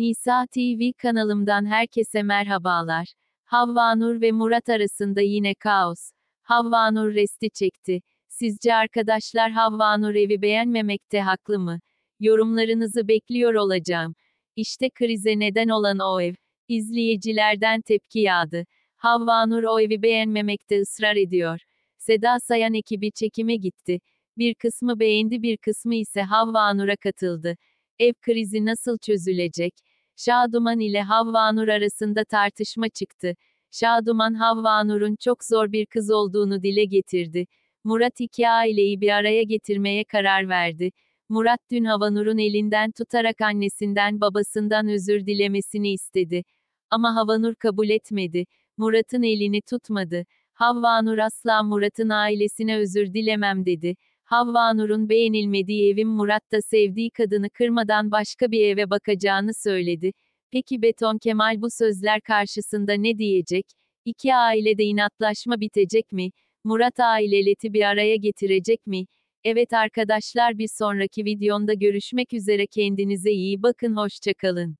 Nisa TV kanalımdan herkese merhabalar. Havvanur ve Murat arasında yine kaos. Havvanur resti çekti. Sizce arkadaşlar Havvanur evi beğenmemekte haklı mı? Yorumlarınızı bekliyor olacağım. İşte krize neden olan o ev. İzleyicilerden tepki yağdı. Havvanur o evi beğenmemekte ısrar ediyor. Seda Sayan ekibi çekime gitti. Bir kısmı beğendi bir kısmı ise Havvanur'a katıldı. Ev krizi nasıl çözülecek? Şaduman ile Havvanur arasında tartışma çıktı. Şaduman Havvanur'un çok zor bir kız olduğunu dile getirdi. Murat iki aileyi bir araya getirmeye karar verdi. Murat dün Havanur'un elinden tutarak annesinden babasından özür dilemesini istedi. Ama Havanur kabul etmedi. Murat'ın elini tutmadı. Havvanur asla Murat'ın ailesine özür dilemem dedi. Havva Nur'un beğenilmediği evin Murat da sevdiği kadını kırmadan başka bir eve bakacağını söyledi. Peki Beton Kemal bu sözler karşısında ne diyecek? İki ailede inatlaşma bitecek mi? Murat aileleti bir araya getirecek mi? Evet arkadaşlar bir sonraki videonda görüşmek üzere kendinize iyi bakın hoşçakalın.